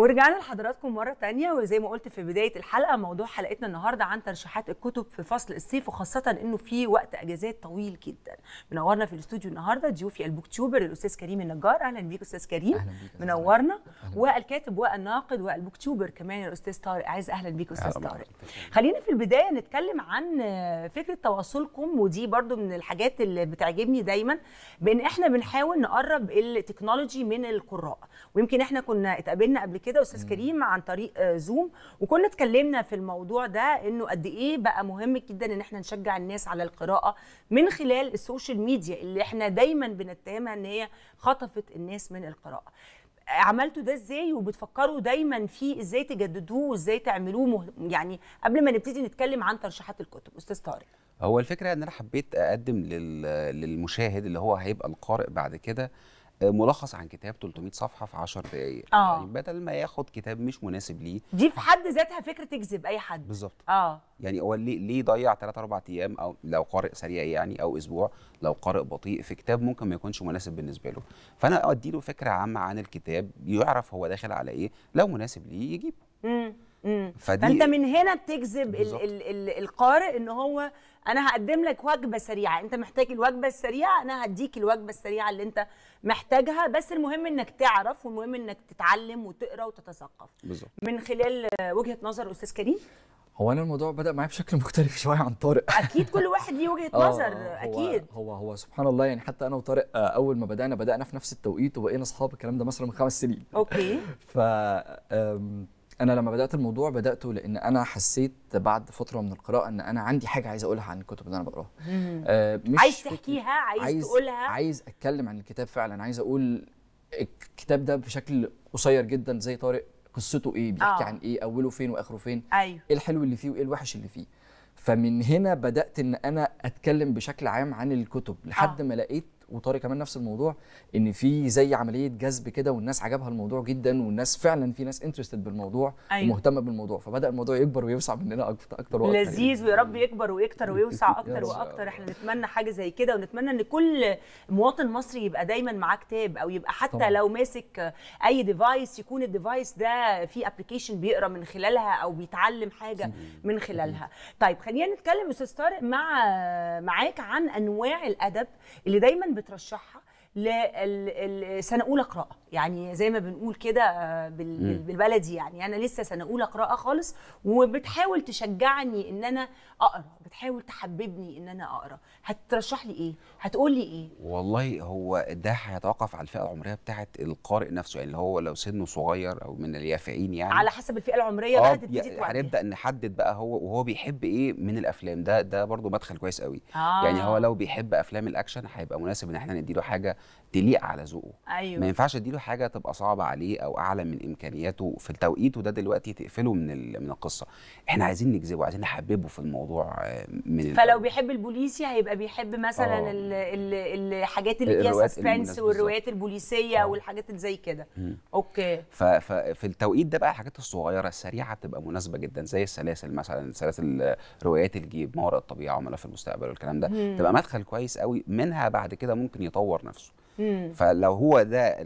ورجعنا لحضراتكم مره تانية وزي ما قلت في بدايه الحلقه موضوع حلقتنا النهارده عن ترشيحات الكتب في فصل الصيف وخاصه انه في وقت اجازات طويل جدا منورنا في الاستوديو النهارده ضيوفي البوكتيوبر الاستاذ كريم النجار اهلا بيك استاذ كريم أهلا بيك منورنا أهلا بيك. والكاتب والناقد والبوكتيوبر كمان الاستاذ طارق عايز اهلا بيك استاذ أهلا طارق خلينا في البدايه نتكلم عن فكره تواصلكم ودي برضو من الحاجات اللي بتعجبني دايما بان احنا بنحاول نقرب التكنولوجي من القراء ويمكن احنا كنا اتقابلنا قبل كده كده استاذ كريم عن طريق زوم آه، وكنا اتكلمنا في الموضوع ده انه قد ايه بقى مهم جدا ان احنا نشجع الناس على القراءه من خلال السوشيال ميديا اللي احنا دايما بنتهمها ان هي خطفت الناس من القراءه عملتوا ده ازاي وبتفكروا دايما فيه ازاي تجددوه وازاي تعملوه مه... يعني قبل ما نبتدي نتكلم عن ترشيحات الكتب استاذ طارق هو الفكره ان انا حبيت اقدم لل... للمشاهد اللي هو هيبقى القارئ بعد كده ملخص عن كتاب 300 صفحه في 10 دقائق اه يعني بدل ما ياخد كتاب مش مناسب ليه دي في حد ذاتها فكره تجذب اي حد بالظبط اه يعني هو ليه ليه يضيع 3 4 ايام او لو قارئ سريع يعني او اسبوع لو قارئ بطيء في كتاب ممكن ما يكونش مناسب بالنسبه له فانا ادي له فكره عامه عن الكتاب يعرف هو داخل على ايه لو مناسب ليه يجيبه فدي فانت من هنا بتجذب ال ال ال القارئ ان هو انا هقدم لك وجبه سريعه انت محتاج الوجبه السريعه انا هديك الوجبه السريعه اللي انت محتاجها بس المهم انك تعرف والمهم انك تتعلم وتقرا وتتثقف بالظبط من خلال وجهه نظر استاذ كريم هو انا الموضوع بدا معايا بشكل مختلف شويه عن طارق اكيد كل واحد ليه وجهه آه، نظر اكيد هو هو سبحان الله يعني حتى انا وطارق آه، اول ما بدانا بدانا في نفس التوقيت وبقينا اصحاب الكلام ده مثلا من خمس سنين اوكي ف انا لما بدات الموضوع بداته لان انا حسيت بعد فتره من القراءه ان انا عندي حاجه عايز اقولها عن الكتب اللي انا بقراها آه مش عايز تحكيها عايز, عايز تقولها عايز اتكلم عن الكتاب فعلا عايز اقول الكتاب ده بشكل قصير جدا زي طارق قصته ايه بيحكي آه. عن ايه اوله فين واخره فين أيوه. ايه الحلو اللي فيه وايه الوحش اللي فيه فمن هنا بدات ان انا اتكلم بشكل عام عن الكتب لحد آه. ما لقيت وطارق كمان نفس الموضوع ان في زي عمليه جذب كده والناس عجبها الموضوع جدا والناس فعلا في ناس انترستد بالموضوع أيوة. ومهتمه بالموضوع فبدا الموضوع يكبر ويوسع مننا اكتر واكتر يعني. لذيذ ويا رب يكبر ويكتر ويوسع اكتر واكتر احنا نتمنى حاجه زي كده ونتمنى ان كل مواطن مصري يبقى دايما معاه كتاب او يبقى حتى طبعا. لو ماسك اي ديفايس يكون الديفايس ده في ابلكيشن بيقرا من خلالها او بيتعلم حاجه من خلالها طيب خلينا نتكلم استاذ طارق مع معاك عن انواع الادب اللي دايما بترشحها لسنه اولى قراءه يعني زي ما بنقول كده آه، بالبلدي يعني انا لسه سنه اولى قراءه خالص وبتحاول تشجعني ان انا اقرا بتحاول تحببني ان انا اقرا هترشح لي ايه هتقول لي ايه والله هو ده هيتوقف على الفئه العمريه بتاعه القارئ نفسه يعني اللي هو لو سنه صغير او من اليافعين يعني على حسب الفئه العمريه آه، بقى تبتدي هنبدا نحدد بقى هو وهو بيحب ايه من الافلام ده ده برضو مدخل كويس قوي آه. يعني هو آه. لو بيحب افلام الاكشن هيبقى مناسب ان احنا نديله حاجه تليق على ذوقه أيوة. ما ينفعش اديله حاجه تبقى صعبه عليه او اعلى من امكانياته في التوقيت وده دلوقتي تقفله من من القصه احنا عايزين نجذبه عايزين نحببه في الموضوع آه، من فلو الأول. بيحب البوليسي هيبقى بيحب مثلا آه. الحاجات اللي فيها سسبنس والروايات البوليسيه آه. والحاجات اللي زي كده اوكي ففي التوقيت ده بقى الحاجات الصغيره السريعه بتبقى مناسبه جدا زي السلاسل مثلا سلاسل روايات الجيب ما وراء الطبيعه وملف المستقبل والكلام ده مم. تبقى مدخل كويس قوي منها بعد كده ممكن يطور نفسه فلو هو ده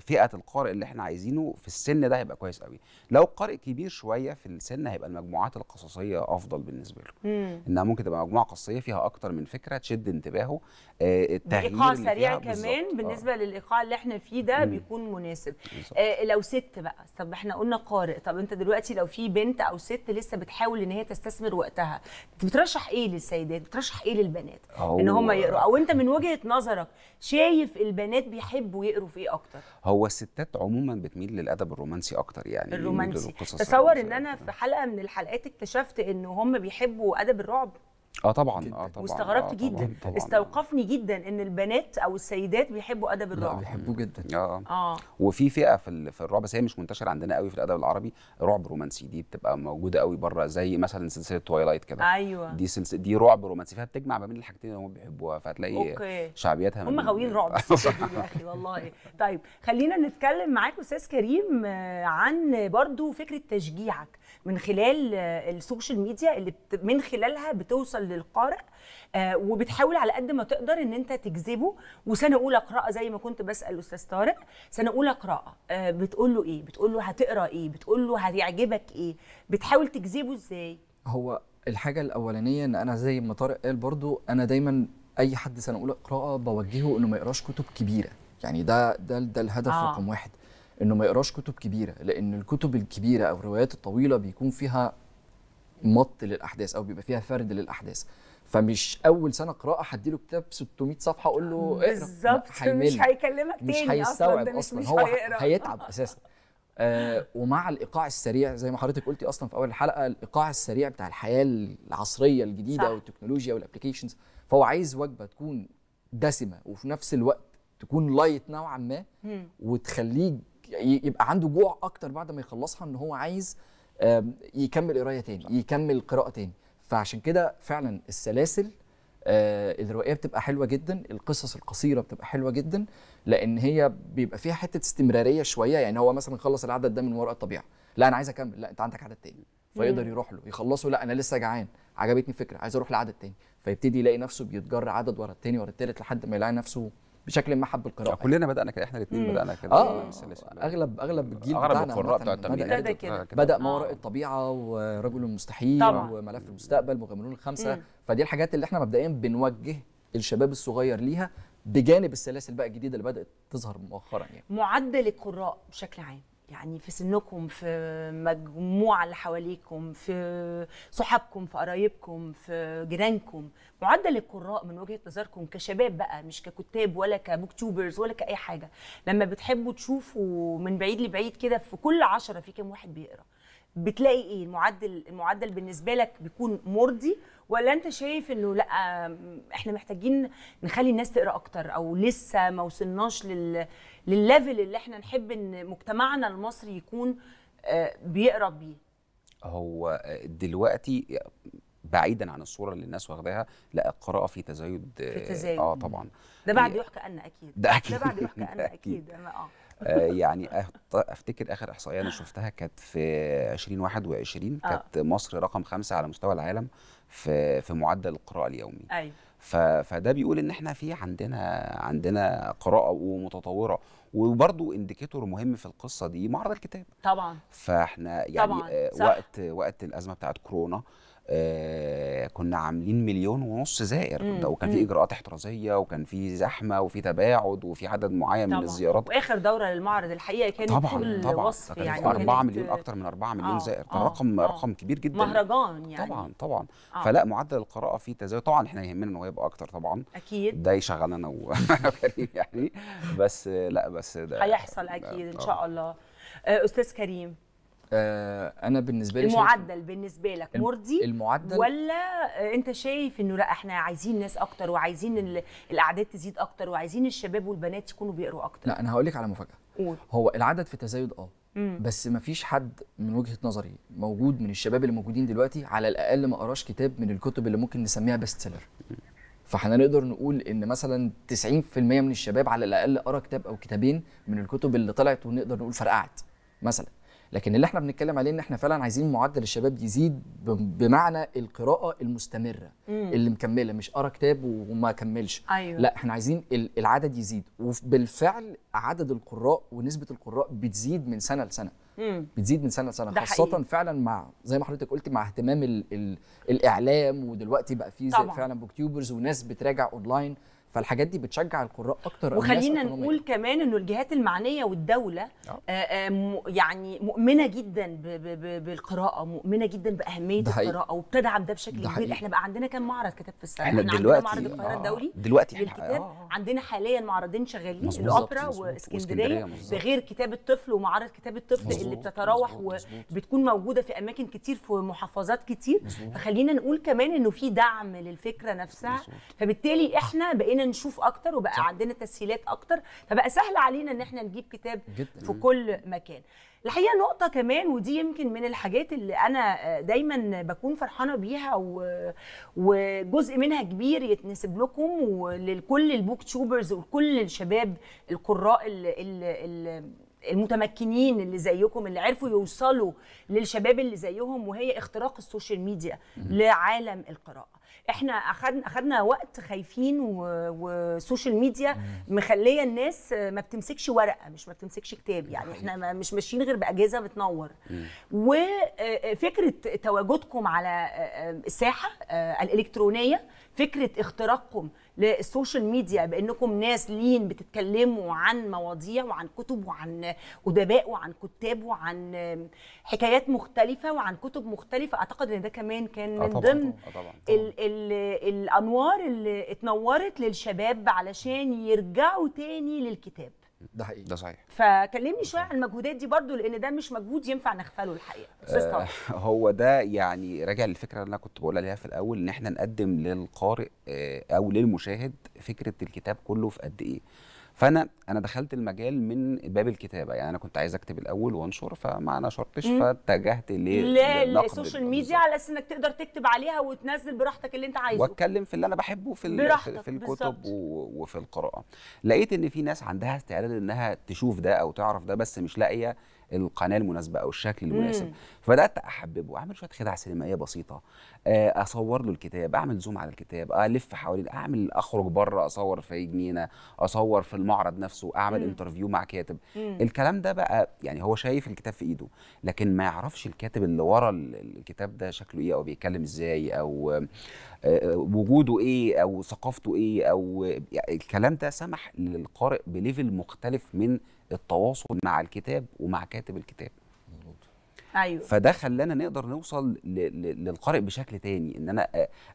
فئه القارئ اللي احنا عايزينه في السن ده هيبقى كويس قوي لو قارئ كبير شويه في السن هيبقى المجموعات القصصيه افضل بالنسبه له مم. انها ممكن تبقى مجموعه قصصيه فيها اكتر من فكره تشد انتباهه آه التغيير ايقاع سريع كمان بالزبط. آه. بالنسبه آه. للايقاع اللي احنا فيه ده مم. بيكون مناسب آه لو ست بقى طب احنا قلنا قارئ طب انت دلوقتي لو في بنت او ست لسه بتحاول ان هي تستثمر وقتها بترشح ايه للسيدات بترشح ايه للبنات أوه. ان هم يقروا او انت من وجهه نظرك شايف البنات بيحبوا يقروا في ايه اكتر هو الستات عموما بتميل للادب الرومانسي اكتر يعني الرومانسي تصور ان انا في حلقه من الحلقات اكتشفت ان هم بيحبوا ادب الرعب اه طبعا جداً. اه طبعا واستغربت آه جدا طبعاً. استوقفني جدا ان البنات او السيدات بيحبوا ادب الرعب بيحبوه جدا اه اه وفي فئه في, في الرعب بس هي مش منتشره عندنا قوي في الادب العربي رعب رومانسي دي بتبقى موجوده قوي بره زي مثلا سلسله توايلايت كده ايوه دي سلسله دي رعب رومانسي فيها بتجمع ما بين الحاجتين اللي هم بيحبوها فهتلاقي أوكي. شعبيتها هم غاويين رعب يا اخي والله طيب خلينا نتكلم معاك استاذ كريم آه، عن برضو فكره تشجيعك من خلال آه، السوشيال ميديا اللي من خلالها بتوصل للقارئ آه وبتحاول على قد ما تقدر ان انت تجذبه وسنه اولى قراءه زي ما كنت بسال الاستاذ طارق سنه اولى قراءه آه بتقول له ايه بتقول له هتقرا ايه بتقول له هيعجبك ايه بتحاول تجذبه ازاي هو الحاجه الاولانيه ان انا زي ما طارق قال برضو انا دايما اي حد سنه اولى قراءه بوجهه انه ما يقراش كتب كبيره يعني ده ده ده الهدف آه. رقم واحد انه ما يقراش كتب كبيره لان الكتب الكبيره او الروايات الطويله بيكون فيها مط للاحداث او بيبقى فيها فرد للاحداث فمش اول سنه قراءه هديله كتاب 600 صفحه اقول له اقرا بالظبط مش هيكلمك تاني مش هيستوعب اصلا, أصلا. مش هو هيتعب اساسا آه ومع الايقاع السريع زي ما حضرتك قلتي اصلا في اول الحلقه الايقاع السريع بتاع الحياه العصريه الجديده صح. والتكنولوجيا والابلكيشنز فهو عايز وجبه تكون دسمه وفي نفس الوقت تكون لايت نوعا ما وتخليه يبقى عنده جوع اكتر بعد ما يخلصها ان هو عايز آه يكمل قرايه تاني يكمل قراءه تاني فعشان كده فعلا السلاسل آه، الروائيه بتبقى حلوه جدا القصص القصيره بتبقى حلوه جدا لان هي بيبقى فيها حته استمراريه شويه يعني هو مثلا خلص العدد ده من وراء الطبيعه لا انا عايز اكمل لا انت عندك عدد تاني فيقدر يروح له يخلصه لا انا لسه جعان عجبتني الفكره عايز اروح لعدد تاني فيبتدي يلاقي نفسه بيتجر عدد ورا التاني ورا التالت لحد ما يلاقي نفسه بشكل ما حب القراءه كلنا بدانا كده احنا الاثنين بدانا كده اه اغلب اغلب الجيل بتاعنا القراء بتاع بدا, يعني آه، بدا ما آه. وراء الطبيعه ورجل المستحيل طبعا. وملف المستقبل مغامرون الخمسه مم. فدي الحاجات اللي احنا مبدئيا بنوجه الشباب الصغير ليها بجانب السلاسل بقى الجديده اللي بدات تظهر مؤخرا يعني معدل القراء بشكل عام يعني في سنكم في مجموعه اللي حواليكم في صحابكم في قرايبكم في جيرانكم معدل القراء من وجهه نظركم كشباب بقى مش ككتاب ولا كبوكتوبرز ولا كاي حاجه لما بتحبوا تشوفوا من بعيد لبعيد كده في كل عشرة في كام واحد بيقرا بتلاقي ايه المعدل المعدل بالنسبه لك بيكون مرضي ولا انت شايف انه لا احنا محتاجين نخلي الناس تقرا اكتر او لسه ما وصلناش لل للليفل اللي احنا نحب ان مجتمعنا المصري يكون آه، بيقرا بيه هو دلوقتي بعيدا عن الصوره اللي الناس واخداها لا القراءه في تزايد في تزايد اه طبعا ده بعد يحكى ان اكيد ده اكيد ده بعد يحكى ان اكيد, أكيد. اه آه، يعني افتكر اخر احصائيه انا شفتها كانت في 2021 آه. كانت مصر رقم خمسة على مستوى العالم في في معدل القراءه اليومي أيوة. فده بيقول ان احنا في عندنا عندنا قراءه ومتطوره وبرضو انديكيتور مهم في القصه دي معرض الكتاب طبعا فاحنا يعني طبعاً. آه، وقت وقت الازمه بتاعت كورونا آه، كنا عاملين مليون ونص زائر وكان في اجراءات احترازيه وكان في زحمه وفي تباعد وفي عدد معين طبعا. من الزيارات واخر دوره للمعرض الحقيقه كانت طبعا كل طبعا وصف يعني 4 مليون اكتر من 4 مليون آه. زائر ده آه. رقم آه. رقم كبير جدا مهرجان يعني طبعا طبعا آه. فلا معدل القراءه فيه تزايد طبعا احنا يهمنا ان هو يبقى اكتر طبعا اكيد ده يشغلنا انا وكريم يعني بس لا بس ده هيحصل اكيد ان آه، شاء الله آه، استاذ كريم آه انا بالنسبه لي المعدل بالنسبه لك مرضي المعدل ولا انت شايف انه لا احنا عايزين ناس اكتر وعايزين الاعداد تزيد اكتر وعايزين الشباب والبنات يكونوا بيقروا اكتر لا انا هقول لك على مفاجاه قول. هو العدد في تزايد اه بس ما فيش حد من وجهه نظري موجود من الشباب اللي موجودين دلوقتي على الاقل ما قراش كتاب من الكتب اللي ممكن نسميها بيست سيلر فاحنا نقدر نقول ان مثلا 90% من الشباب على الاقل قرا كتاب او كتابين من الكتب اللي طلعت ونقدر نقول فرقعت مثلا لكن اللي احنا بنتكلم عليه ان احنا فعلا عايزين معدل الشباب يزيد بمعنى القراءه المستمره مم. اللي مكمله مش قرا كتاب وما كملش أيوة. لا احنا عايزين العدد يزيد وبالفعل عدد القراء ونسبه القراء بتزيد من سنه لسنه مم. بتزيد من سنه لسنه خاصه حقيقي. فعلا مع زي ما حضرتك قلت مع اهتمام الـ الـ الاعلام ودلوقتي بقى في فعلا بوكتيوبرز وناس بتراجع اونلاين فالحاجات دي بتشجع القراء اكتر وخلينا نقول كمان انه الجهات المعنيه والدوله آه. آه،, آه، يعني مؤمنه جدا بالقراءه مؤمنه جدا باهميه القراءه وبتدعم ده بشكل كبير احنا بقى عندنا كام معرض كتاب في السنه احنا دلوقتي عندنا معرض القاهره الدولي دلوقتي للكتاب آه،, آه. عندنا حاليا معرضين شغالين الاوبرا واسكندريه بغير غير كتاب الطفل ومعرض كتاب الطفل مزبوط. اللي بتتراوح وبتكون موجوده في اماكن كتير في محافظات كتير فخلينا نقول كمان انه في دعم للفكره نفسها فبالتالي احنا بقينا نشوف اكتر وبقى صح. عندنا تسهيلات اكتر فبقى سهل علينا ان احنا نجيب كتاب جدا. في كل مكان الحقيقه نقطه كمان ودي يمكن من الحاجات اللي انا دايما بكون فرحانه بيها و... وجزء منها كبير يتنسب لكم ولكل البوك تشوبرز وكل الشباب القراء المتمكنين اللي زيكم اللي عرفوا يوصلوا للشباب اللي زيهم وهي اختراق السوشيال ميديا لعالم القراءه احنا اخدنا اخذنا وقت خايفين وسوشيال ميديا مخليه الناس ما بتمسكش ورقه مش ما بتمسكش كتاب يعني احنا مش ماشيين غير باجهزه بتنور وفكره آه، آه، تواجدكم على آه، الساحه الالكترونيه فكره اختراقكم للسوشيال ميديا بانكم ناس لين بتتكلموا عن مواضيع وعن كتب وعن ادباء وعن كتاب وعن حكايات مختلفه وعن كتب مختلفه اعتقد ان ده كمان كان آه، من ضمن الانوار اللي اتنورت للشباب علشان يرجعوا تاني للكتاب ده حقيقي ده صحيح فكلمني شويه عن المجهودات دي برضو لان ده مش مجهود ينفع نغفله الحقيقه آه هو ده يعني راجع للفكره اللي انا كنت بقول عليها في الاول ان احنا نقدم للقارئ آه، او للمشاهد فكره الكتاب كله في قد ايه فانا انا دخلت المجال من باب الكتابه يعني انا كنت عايز اكتب الاول وانشر فما نشرتش فاتجهت للسوشيال ميديا على اساس انك تقدر تكتب عليها وتنزل براحتك اللي انت عايزه واتكلم في اللي انا بحبه في براحتك في الكتب و... وفي القراءه لقيت ان في ناس عندها استعداد انها تشوف ده او تعرف ده بس مش لاقيه القناه المناسبه او الشكل المناسب فبدات احببه اعمل شويه خدع سينمائيه بسيطه آه، اصور له الكتاب اعمل زوم على الكتاب الف حوالين اعمل اخرج بره اصور في جنينه اصور في المعرض نفسه اعمل مم. انترفيو مع كاتب مم. الكلام ده بقى يعني هو شايف الكتاب في ايده لكن ما يعرفش الكاتب اللي ورا الكتاب ده شكله ايه او بيتكلم ازاي او آه، وجوده ايه او ثقافته ايه او يعني الكلام ده سمح للقارئ بليفل مختلف من التواصل مع الكتاب ومع كاتب الكتاب ايوه فده خلانا نقدر نوصل للقارئ بشكل تاني ان انا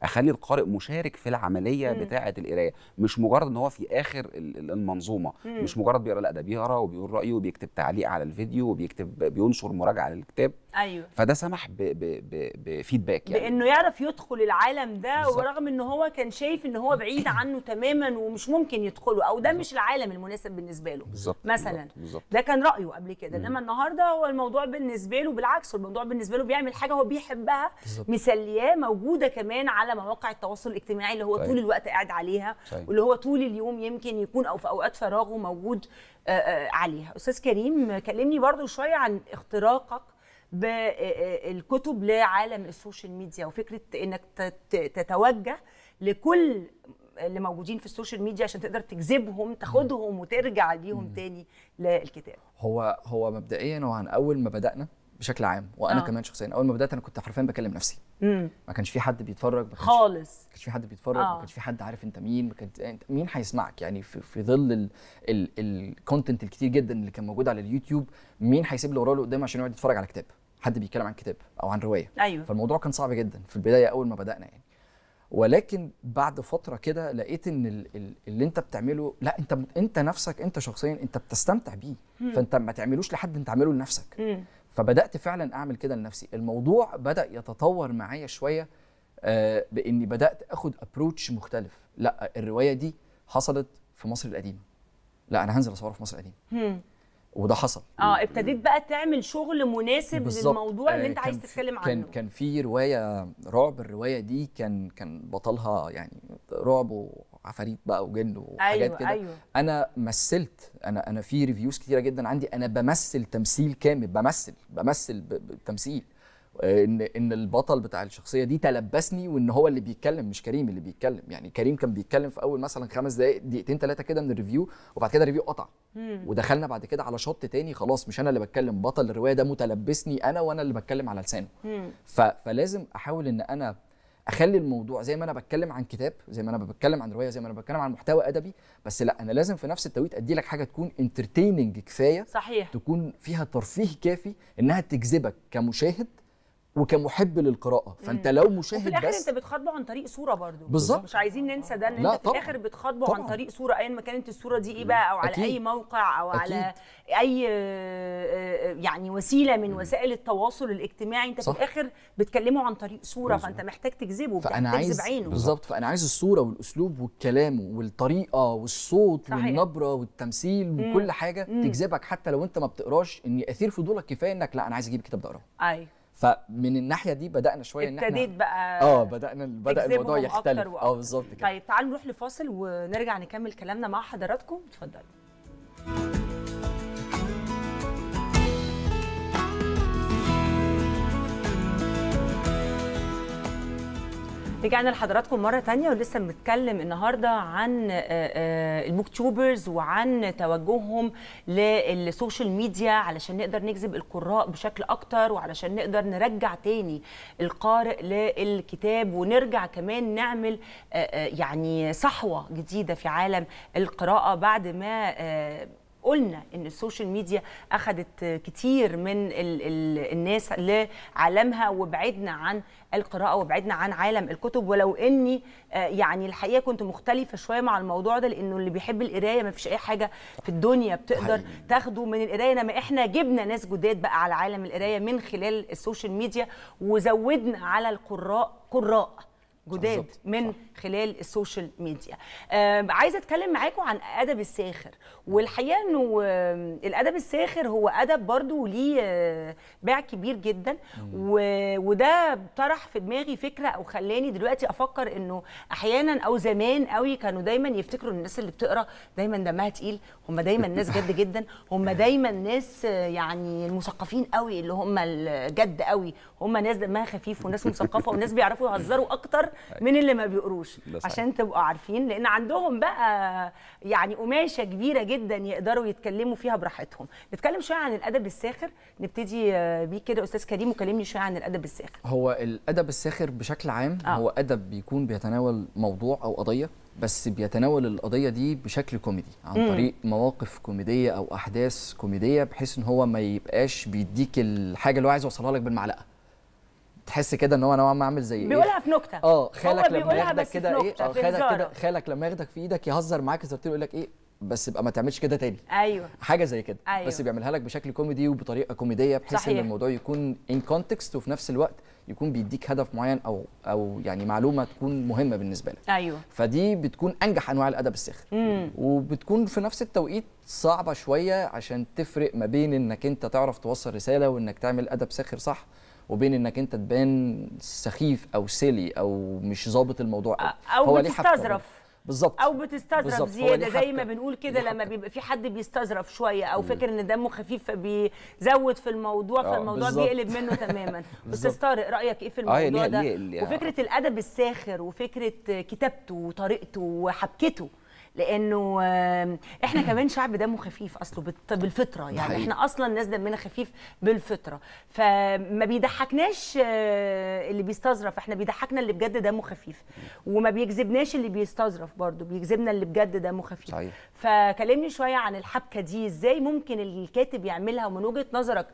اخلي القارئ مشارك في العمليه مم. بتاعه القرايه مش مجرد ان هو في اخر المنظومه مم. مش مجرد بيقرا لا ده بيقرا وبيقول رايه وبيكتب تعليق على الفيديو وبيكتب بينشر مراجعه للكتاب ايوه فده سمح بفيدباك يعني بانه يعرف يدخل العالم ده بالزبط. ورغم ان هو كان شايف ان هو بعيد عنه تماما ومش ممكن يدخله او ده بالزبط. مش العالم المناسب بالنسبه له بالزبط. مثلا بالزبط. بالزبط. ده كان رايه قبل كده انما النهارده هو الموضوع بالنسبه له بالعكس الموضوع بالنسبه له بيعمل حاجه هو بيحبها مسلياه موجوده كمان على مواقع التواصل الاجتماعي اللي هو صحيح. طيب. طول الوقت قاعد عليها صحيح. طيب. واللي هو طول اليوم يمكن يكون او في اوقات فراغه موجود آه، آه، عليها استاذ كريم كلمني برضو شويه عن اختراقك بالكتب آه، لعالم السوشيال ميديا وفكره انك تتوجه لكل اللي موجودين في السوشيال ميديا عشان تقدر تجذبهم تاخدهم وترجع بيهم تاني للكتاب هو هو مبدئيا وعن اول ما بدانا بشكل عام وانا آه. كمان شخصيا اول ما بدات انا كنت حرفيا بكلم نفسي مم. ما كانش في حد بيتفرج ما كانش خالص ما كانش في حد بيتفرج آه. ما كانش في حد عارف انت مين ما كان مين هيسمعك يعني في, في ظل الكونتنت الكتير جدا اللي كان موجود على اليوتيوب مين هيسيب اللي وراه اللي عشان يقعد يتفرج على كتاب حد بيتكلم عن كتاب او عن روايه أيوة. فالموضوع كان صعب جدا في البدايه اول ما بدانا يعني ولكن بعد فتره كده لقيت ان اللي انت بتعمله لا انت انت نفسك انت شخصيا انت بتستمتع بيه مم. فانت ما تعملوش لحد انت تعمله لنفسك مم. فبدات فعلا اعمل كده لنفسي الموضوع بدا يتطور معايا شويه آه، باني بدات اخد ابروتش مختلف لا الروايه دي حصلت في مصر القديمه لا انا هنزل اصورها في مصر القديمه وده حصل اه ابتديت بقى تعمل شغل مناسب بالزبط. للموضوع اللي آه، انت عايز تتكلم عنه كان كان في روايه رعب الروايه دي كان كان بطلها يعني رعب عفاريت بقى وجن وحاجات أيوة، كده أيوة. أيوة انا مثلت انا انا في ريفيوز كتيره جدا عندي انا بمثل تمثيل كامل بمثل بمثل بالتمثيل آه، ان ان البطل بتاع الشخصيه دي تلبسني وان هو اللي بيتكلم مش كريم اللي بيتكلم يعني كريم كان بيتكلم في اول مثلا خمس دقائق دقيقتين ثلاثه كده من الريفيو وبعد كده الريفيو قطع ودخلنا بعد كده على شوط تاني خلاص مش انا اللي بتكلم بطل الروايه ده متلبسني انا وانا اللي بتكلم على لسانه فلازم احاول ان انا اخلي الموضوع زي ما انا بتكلم عن كتاب زي ما انا بتكلم عن روايه زي ما انا بتكلم عن محتوى ادبي بس لا انا لازم في نفس التوقيت ادي لك حاجه تكون انترتيننج كفايه صحيح تكون فيها ترفيه كافي انها تجذبك كمشاهد وكمحب للقراءه فانت لو مشاهد وفي الاخر بس انت بتخاطبه عن طريق صوره برضو بالظبط مش عايزين ننسى ده ان انت في طبعًا. الاخر بتخاطبه عن طريق صوره ايا ما كانت الصوره دي ايه بقى او على أكيد. اي موقع او أكيد. على اي آه، آه، آه، يعني وسيله من وسائل التواصل الاجتماعي انت صح. في الاخر بتكلمه عن طريق صوره بالزبط. فانت محتاج تجذبه فانا عايز عينه بالظبط فانا عايز الصوره والاسلوب والكلام والطريقه والصوت صحيح. والنبره والتمثيل وكل حاجه مم. تجذبك حتى لو انت ما بتقراش ان ياثير فضولك كفايه انك لا انا عايز اجيب الكتاب ده اقراه ايوه فمن الناحيه دي بدانا شويه ان احنا ابتديت بقى اه بدانا بدا الموضوع يختلف اه بالظبط كده طيب تعالوا نروح لفاصل ونرجع نكمل كلامنا مع حضراتكم اتفضلوا رجعنا لحضراتكم مرة تانية ولسه بنتكلم النهاردة عن آه، آه، المكتوبرز وعن توجههم للسوشيال ميديا علشان نقدر نجذب القراء بشكل أكتر وعلشان نقدر نرجع تاني القارئ للكتاب ونرجع كمان نعمل آه، يعني صحوة جديدة في عالم القراءة بعد ما قلنا ان السوشيال ميديا اخذت كتير من الـ الـ الناس لعالمها وبعدنا عن القراءه وبعدنا عن عالم الكتب ولو اني آه، يعني الحقيقه كنت مختلفه شويه مع الموضوع ده لانه اللي بيحب القرايه ما فيش اي حاجه في الدنيا بتقدر تاخده من القرايه انما احنا جبنا ناس جداد بقى على عالم القرايه من خلال السوشيال ميديا وزودنا على القراء قراء جداد من خلال السوشيال ميديا آه عايزه اتكلم معاكم عن ادب الساخر والحقيقه انه آه الادب الساخر هو ادب برضو ليه آه باع كبير جدا وده طرح في دماغي فكره او خلاني دلوقتي افكر انه احيانا او زمان قوي كانوا دايما يفتكروا الناس اللي بتقرا دايما دمها تقيل هم دايما ناس جد جدا هم دايما ناس آه، يعني المثقفين قوي اللي هم الجد قوي هم ناس دمها خفيف وناس مثقفه وناس بيعرفوا يهزروا اكتر من اللي ما بيقروش عشان تبقوا عارفين لان عندهم بقى يعني قماشه كبيره جدا يقدروا يتكلموا فيها براحتهم نتكلم شويه عن الادب الساخر نبتدي بيك كده استاذ كريم وكلمني شويه عن الادب الساخر هو الادب الساخر بشكل عام آه. هو ادب بيكون بيتناول موضوع او قضيه بس بيتناول القضية دي بشكل كوميدي عن مم. طريق مواقف كوميدية أو أحداث كوميدية بحيث إن هو ما يبقاش بيديك الحاجة اللي هو عايز يوصلها لك بالمعلقة تحس كده ان هو نوعا ما عامل زي بيقولها إيه؟ في نكته اه خالك لما ياخدك كده ايه أو آه، خالك كده خالك لما ياخدك في ايدك يهزر معاك زي يقول لك ايه بس يبقى ما تعملش كده تاني ايوه حاجه زي كده أيوة. بس بيعملها لك بشكل كوميدي وبطريقه كوميديه بحيث ان الموضوع يكون ان كونتكست وفي نفس الوقت يكون بيديك هدف معين او او يعني معلومه تكون مهمه بالنسبه لك ايوه فدي بتكون انجح انواع الادب الساخر وبتكون في نفس التوقيت صعبه شويه عشان تفرق ما بين انك انت تعرف توصل رساله وانك تعمل ادب ساخر صح وبين انك انت تبان سخيف او سيلي او مش ظابط الموضوع او, أو بتستظرف بالظبط او بتستظرف بالزبط. زياده زي ما بنقول كده لما بيبقى في حد بيستظرف شويه او فاكر ان دمه خفيف فبيزود في الموضوع آه، فالموضوع بالزبط. بيقلب منه تماما استاذ طارق رايك ايه في آه، الموضوع آه ده ليه يعني. ليه وفكره الادب الساخر وفكره كتابته وطريقته وحبكته لانه احنا كمان شعب دمه خفيف اصله بالفطره يعني احنا اصلا ناس دمنا خفيف بالفطره فما بيضحكناش آه، اللي بيستظرف احنا بيضحكنا اللي بجد دمه خفيف وما بيجذبناش اللي بيستظرف برضه بيجذبنا اللي بجد دمه خفيف صحيح. فكلمني شويه عن الحبكه دي ازاي ممكن الكاتب يعملها ومن وجهه نظرك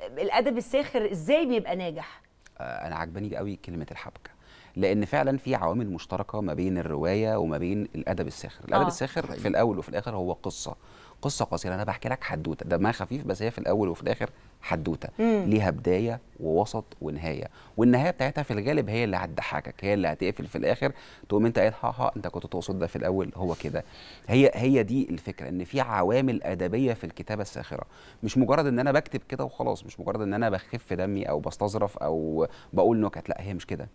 آه، الادب الساخر ازاي بيبقى ناجح آه، انا عجباني قوي كلمه الحبكه لان فعلا في عوامل مشتركه ما بين الروايه وما بين الادب الساخر الادب آه. الساخر في الاول وفي الاخر هو قصه قصه قصيره انا بحكي لك حدوته دمها خفيف بس هي في الاول وفي الاخر حدوته ليها بدايه ووسط ونهايه والنهايه بتاعتها في الغالب هي اللي هتضحكك هي اللي هتقفل في الاخر تقوم انت قايل ها ها انت كنت تقصد ده في الاول هو كده هي هي دي الفكره ان في عوامل ادبيه في الكتابه الساخره مش مجرد ان انا بكتب كده وخلاص مش مجرد ان انا بخف دمي او بستظرف او بقول نكت لا هي مش كده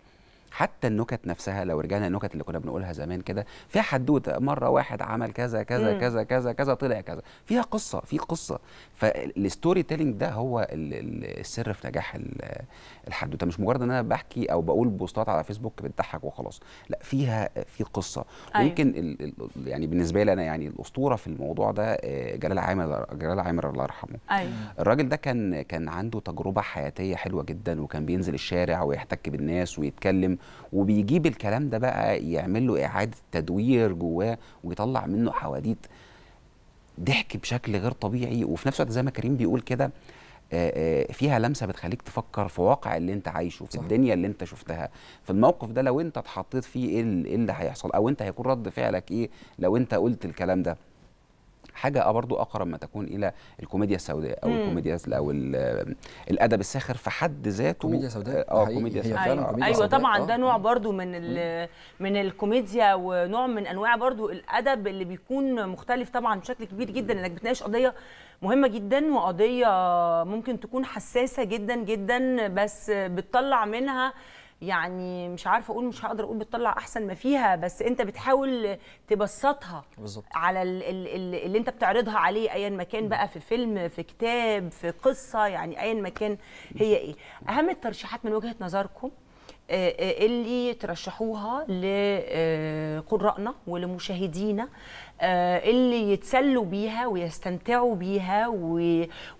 حتى النكت نفسها لو رجعنا النكت اللي كنا بنقولها زمان كده فيها حدوته مره واحد عمل كذا كذا مم. كذا كذا كذا طلع كذا فيها قصه في قصه فالستوري تيلينج ده هو السر في نجاح الحدوته مش مجرد ان انا بحكي او بقول بوستات على فيسبوك بتضحك وخلاص لا فيها في قصه ويمكن أيوة. يعني بالنسبه لي انا يعني الاسطوره في الموضوع ده آه، جلال عامر جلال عامر الله يرحمه أيوة. الراجل ده كان كان عنده تجربه حياتيه حلوه جدا وكان بينزل الشارع ويحتك بالناس ويتكلم وبيجيب الكلام ده بقى يعمل له اعاده تدوير جواه ويطلع منه حواديت ضحك بشكل غير طبيعي وفي نفس الوقت زي ما كريم بيقول كده آه، آه، فيها لمسه بتخليك تفكر في واقع اللي انت عايشه في صح. الدنيا اللي انت شفتها في الموقف ده لو انت اتحطيت فيه ايه, إيه اللي هيحصل او انت هيكون رد فعلك ايه لو انت قلت الكلام ده حاجه برضو اقرب ما تكون الى الكوميديا السوداء او مم. الكوميديا او الادب الساخر في حد ذاته كوميديا سوداء اه كوميديا سوداء ايوه, أيوة طبعا آه. ده نوع برضو من من الكوميديا ونوع من انواع برضو الادب اللي بيكون مختلف طبعا بشكل كبير جدا انك بتناقش قضيه مهمه جدا وقضيه ممكن تكون حساسه جدا جدا بس بتطلع منها يعني مش عارفه اقول مش هقدر اقول بتطلع احسن ما فيها بس انت بتحاول تبسطها بالزبط. على الـ الـ اللي انت بتعرضها عليه ايا ما كان بقى في فيلم في كتاب في قصه يعني ايا ما كان هي ايه اهم الترشيحات من وجهه نظركم آه، آه، اللي ترشحوها لقرائنا آه، ولمشاهدينا اللي يتسلوا بيها ويستمتعوا بيها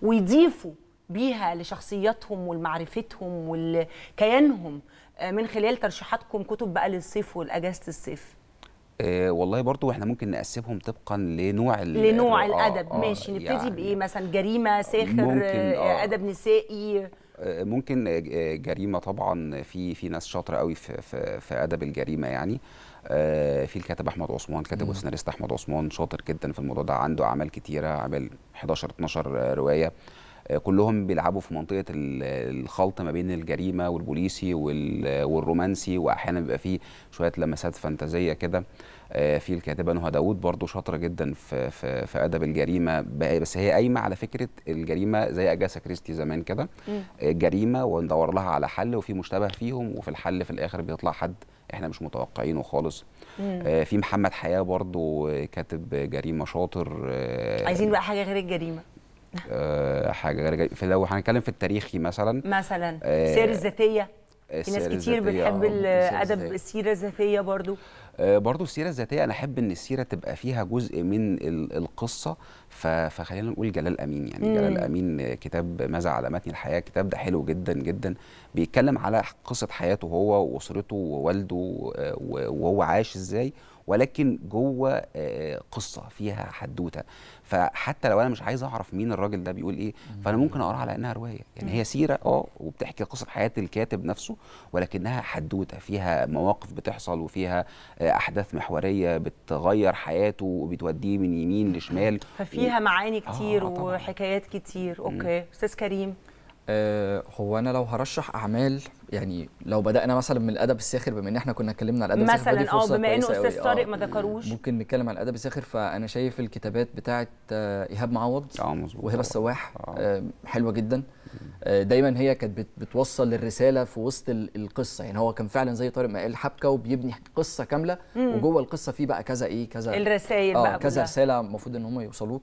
ويضيفوا بيها لشخصياتهم ولمعرفتهم ولكيانهم آه، من خلال ترشيحاتكم كتب بقى للصيف والاجازه الصيف آه، والله برضو احنا ممكن نقسمهم طبقا لنوع لنوع آه، الادب آه ماشي نبتدي يعني بايه مثلا جريمه ساخر آه ادب نسائي ممكن جريمه طبعا في في ناس شاطره قوي في, في في ادب الجريمه يعني في الكاتب احمد عثمان كاتب وسيناريست احمد عثمان شاطر جدا في الموضوع ده عنده اعمال كتيره عمل 11 12 روايه آه، كلهم بيلعبوا في منطقه الخلط ما بين الجريمه والبوليسي والرومانسي واحيانا بيبقى فيه شويه لمسات فانتازيه كده آه، في الكاتبه نهى داوود برضو شاطره جدا في في, في ادب الجريمه بس هي قايمه على فكره الجريمه زي اجاسا كريستي زمان كده آه، جريمه وندور لها على حل وفي مشتبه فيهم وفي الحل في الاخر بيطلع حد احنا مش متوقعينه خالص آه في محمد حياه برضو كاتب جريمه شاطر آه عايزين بقى حاجه غير الجريمه نعم. آه، حاجه حاجه فلو هنتكلم في التاريخي مثلا مثلا آه سير الذاتيه آه، في ناس كتير بتحب آه، الادب السيره الذاتيه برضو برضو السيره الذاتيه انا احب ان السيره تبقى فيها جزء من القصه فخلينا نقول جلال امين يعني مم. جلال امين كتاب ماذا على متن الحياه الكتاب ده حلو جدا جدا بيتكلم على قصه حياته هو واسرته ووالده وهو عاش ازاي ولكن جوه آه، قصه فيها حدوته فحتى لو انا مش عايز اعرف مين الراجل ده بيقول ايه فانا ممكن اقراها على انها روايه يعني هي سيره اه وبتحكي قصه حياه الكاتب نفسه ولكنها حدوته فيها مواقف بتحصل وفيها آه، احداث محوريه بتغير حياته وبتوديه من يمين لشمال ففيها و... معاني كتير آه, آه، وحكايات كتير اوكي استاذ كريم آه، هو انا لو هرشح اعمال يعني لو بدانا مثلا من الادب الساخر بما ان احنا كنا اتكلمنا على الادب الساخر مثلا اه بما انه استاذ طارق آه، ما ذكروش ممكن نتكلم عن الادب الساخر فانا شايف الكتابات بتاعه آه، ايهاب معوض وهبه السواح حلوه جدا دايما هي كانت بتوصل الرساله في وسط القصه يعني هو كان فعلا زي طارق ما قال حبكه وبيبني قصه كامله وجوه القصه في بقى كذا ايه كذا الرسائل بقى كذا رساله المفروض ان هم يوصلوك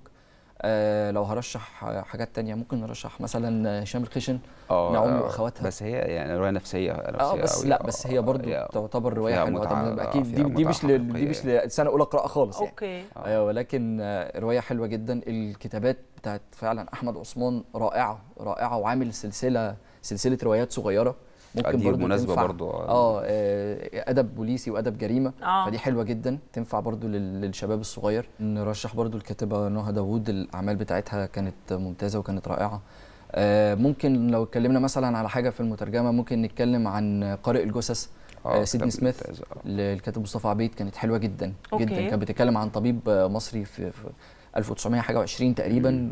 آه لو هرشح حاجات تانية ممكن نرشح مثلا هشام الخشن آه، نعوم واخواتها آه، بس هي يعني روايه نفسيه اه بس لا بس هي آه، برضو تعتبر روايه حلوه اكيد دي دي مش دي مش سنه اولى قراءه خالص يعني اوكي آه أيوة، ولكن روايه حلوه جدا الكتابات بتاعت فعلا احمد عثمان رائعه رائعه وعامل سلسله سلسله روايات صغيره ممكن دي مناسبه برضو آه. آه،, اه ادب بوليسي وادب جريمه آه. فدي حلوه جدا تنفع برضو للشباب الصغير نرشح برضو الكاتبه نهى داوود الاعمال بتاعتها كانت ممتازه وكانت رائعه آه، ممكن لو اتكلمنا مثلا على حاجه في المترجمه ممكن نتكلم عن قارئ الجثث آه سيدني سميث للكاتب مصطفى عبيد كانت حلوه جدا أوكي. جدا كانت بتتكلم عن طبيب مصري في 1920 تقريبا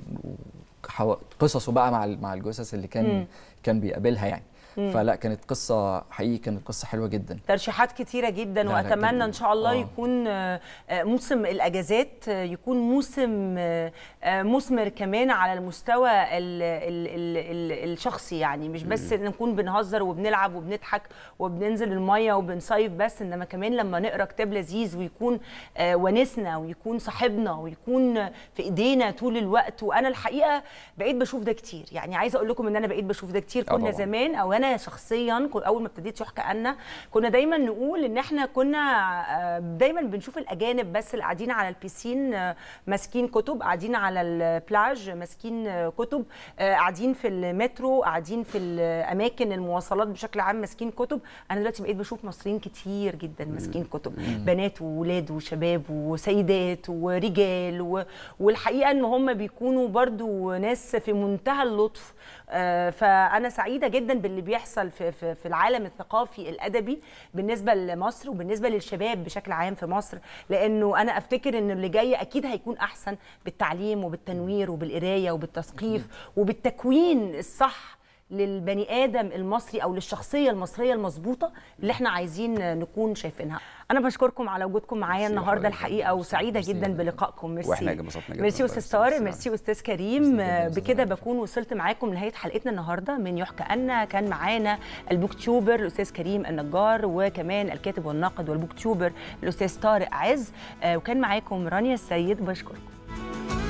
قصصه بقى مع مع الجثث اللي كان م. كان بيقابلها يعني مم. فلا كانت قصه حقيقي كانت قصه حلوه جدا ترشيحات كتيره جدا واتمنى جداً. ان شاء الله آه. يكون آه، موسم الاجازات آه، يكون موسم آه، مثمر كمان على المستوى الـ الـ الـ الشخصي يعني مش بس مم. نكون بنهزر وبنلعب وبنضحك وبننزل الميه وبنصيف بس انما كمان لما نقرا كتاب لذيذ ويكون ونسنا ويكون صاحبنا ويكون في ايدينا طول الوقت وانا الحقيقه بقيت بشوف ده كتير يعني عايزه اقول لكم ان انا بقيت بشوف ده كتير كنا زمان او انا انا شخصيا اول ما ابتديت شحكه انا كنا دايما نقول ان احنا كنا آه، دايما بنشوف الاجانب بس اللي قاعدين على البيسين آه، ماسكين كتب قاعدين على البلاج ماسكين آه، كتب قاعدين في المترو قاعدين في الاماكن المواصلات بشكل عام ماسكين كتب انا دلوقتي بقيت بشوف مصريين كتير جدا ماسكين كتب بنات وولاد وشباب وسيدات ورجال و... والحقيقه ان هم بيكونوا برضو ناس في منتهى اللطف فانا سعيده جدا باللي بيحصل في, في, في العالم الثقافي الادبي بالنسبه لمصر وبالنسبه للشباب بشكل عام في مصر لانه انا افتكر ان اللي جاي اكيد هيكون احسن بالتعليم وبالتنوير وبالقرايه وبالتثقيف وبالتكوين الصح للبني ادم المصري او للشخصيه المصريه المظبوطه اللي احنا عايزين نكون شايفينها انا بشكركم على وجودكم معايا النهارده الحقيقه وسعيده جدا بلقائكم ميرسي واحنا انبسطنا جدا ميرسي استاذ طارق ميرسي استاذ كريم بكده بكون وصلت معاكم لنهايه حلقتنا النهارده من يحكى أن كان معانا البوك تيوبر الاستاذ كريم النجار وكمان الكاتب والناقد والبوك تيوبر الاستاذ طارق عز آه، وكان معاكم رانيا السيد بشكركم